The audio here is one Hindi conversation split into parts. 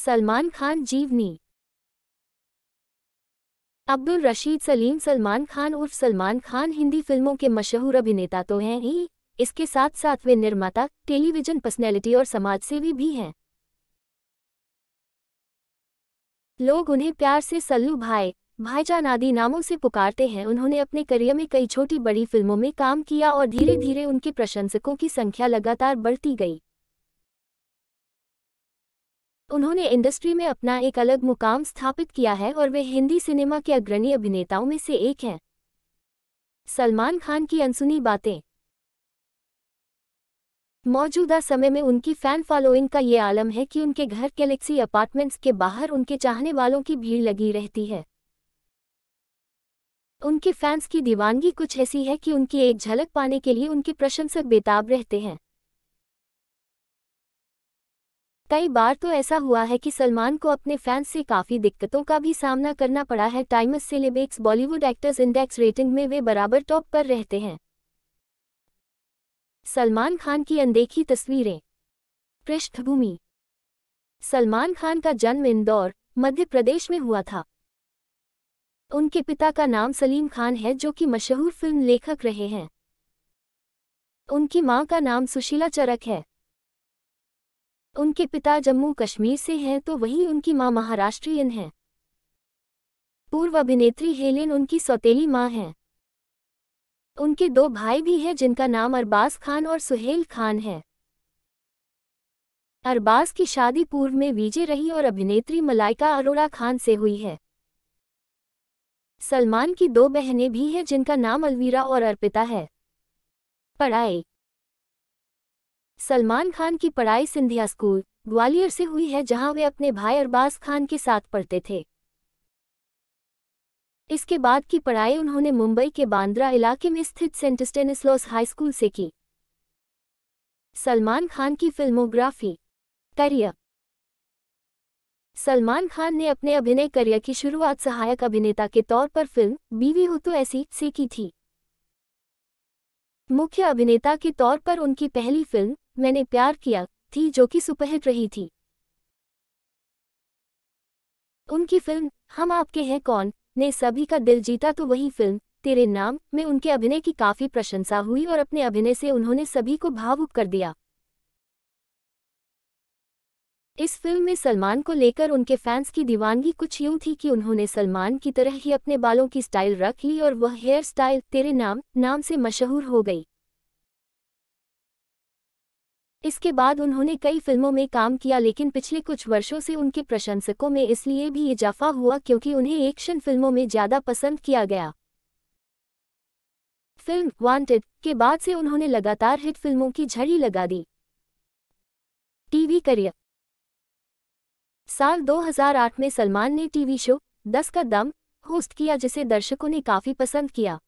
सलमान खान जीवनी अब्दुल रशीद सलीम सलमान खान उर्फ सलमान खान हिंदी फिल्मों के मशहूर अभिनेता तो हैं ही इसके साथ साथ वे निर्माता टेलीविजन पर्सनैलिटी और समाजसेवी भी हैं लोग उन्हें प्यार से सल्लू भाई भाईजान आदि नामों से पुकारते हैं उन्होंने अपने करियर में कई छोटी बड़ी फिल्मों में काम किया और धीरे धीरे उनके प्रशंसकों की संख्या लगातार बढ़ती गई उन्होंने इंडस्ट्री में अपना एक अलग मुकाम स्थापित किया है और वे हिंदी सिनेमा के अग्रणी अभिनेताओं में से एक हैं सलमान खान की अनसुनी बातें मौजूदा समय में उनकी फैन फॉलोइंग का ये आलम है कि उनके घर गैलेक्सी अपार्टमेंट्स के बाहर उनके चाहने वालों की भीड़ लगी रहती है उनके फैंस की दीवानगी कुछ ऐसी है कि उनकी एक झलक पाने के लिए उनके प्रशंसक बेताब रहते हैं कई बार तो ऐसा हुआ है कि सलमान को अपने फैंस से काफ़ी दिक्कतों का भी सामना करना पड़ा है Times Celebex Bollywood actors index rating में वे बराबर टॉप पर रहते हैं सलमान खान की अनदेखी तस्वीरें पृष्ठभूमि सलमान खान का जन्म इंदौर मध्य प्रदेश में हुआ था उनके पिता का नाम सलीम खान है जो कि मशहूर फिल्म लेखक रहे हैं उनकी मां का नाम सुशीला चरक है उनके पिता जम्मू कश्मीर से हैं तो वहीं उनकी माँ महाराष्ट्रियन हैं पूर्व अभिनेत्री हेलेन उनकी सौतेली माँ हैं उनके दो भाई भी हैं जिनका नाम अरबाज खान और सुहेल खान है अरबाज की शादी पूर्व में विजय रही और अभिनेत्री मलाइका अरोड़ा खान से हुई है सलमान की दो बहनें भी हैं जिनका नाम अलवीरा और अर्पिता है पढ़ाई सलमान खान की पढ़ाई सिंधिया स्कूल ग्वालियर से हुई है जहां वे अपने भाई अरबाज खान के साथ पढ़ते थे इसके बाद की पढ़ाई उन्होंने मुंबई के बांद्रा इलाके में स्थित सेंट स्टेनिस्लॉस हाई स्कूल से की सलमान खान की फिल्मोग्राफी करियर सलमान खान ने अपने अभिनय करियर की शुरुआत सहायक अभिनेता के तौर पर फिल्म बीवी हो तो ऐसी से की थी मुख्य अभिनेता के तौर पर उनकी पहली फिल्म मैंने प्यार किया थी जो कि सुपहित रही थी उनकी फिल्म हम आपके हैं कौन ने सभी का दिल जीता तो वही फिल्म तेरे नाम में उनके अभिनय की काफी प्रशंसा हुई और अपने अभिनय से उन्होंने सभी को भावुक कर दिया इस फिल्म में सलमान को लेकर उनके फैंस की दीवानगी कुछ यूं थी कि उन्होंने सलमान की तरह ही अपने बालों की स्टाइल रख ली और वह हेयर स्टाइल तेरे नाम नाम से मशहूर हो गई इसके बाद उन्होंने कई फिल्मों में काम किया लेकिन पिछले कुछ वर्षों से उनके प्रशंसकों में इसलिए भी इजाफा हुआ क्योंकि उन्हें एक्शन फिल्मों में ज़्यादा पसंद किया गया फिल्म वांटेड के बाद से उन्होंने लगातार हिट फिल्मों की झड़ी लगा दी टीवी करियर साल 2008 में सलमान ने टीवी शो दस का दम होस्ट किया जिसे दर्शकों ने काफ़ी पसंद किया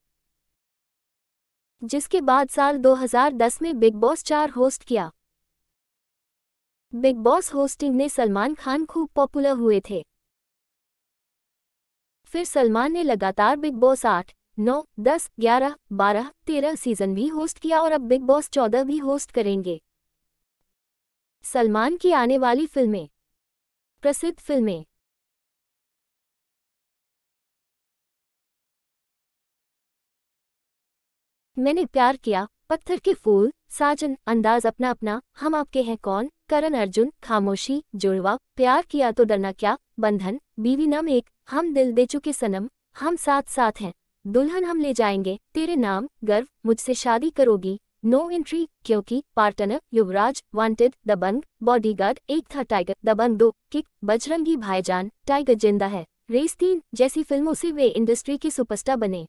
जिसके बाद साल 2010 में बिग बॉस चार होस्ट किया बिग बॉस होस्टिंग में सलमान खान खूब पॉपुलर हुए थे फिर सलमान ने लगातार बिग बॉस आठ नौ दस ग्यारह बारह तेरह सीजन भी होस्ट किया और अब बिग बॉस चौदह भी होस्ट करेंगे सलमान की आने वाली फिल्में प्रसिद्ध फिल्में मैंने प्यार किया पत्थर के फूल साजन अंदाज अपना अपना हम आपके हैं कौन करण अर्जुन खामोशी जुड़वा प्यार किया तो डरना क्या बंधन बीवी नम एक हम दिल दे चुके सनम हम साथ साथ हैं दुल्हन हम ले जाएंगे तेरे नाम गर्व मुझसे शादी करोगी नो एंट्री क्योंकि Partner Yuvraaj Wanted Dabangg Bodyguard एक था टाइगर दबंग दो किक बजरंगी भाईजान टाइगर जिंदा है रेस तीन जैसी फिल्मों से वे इंडस्ट्री के सुपरस्टार बने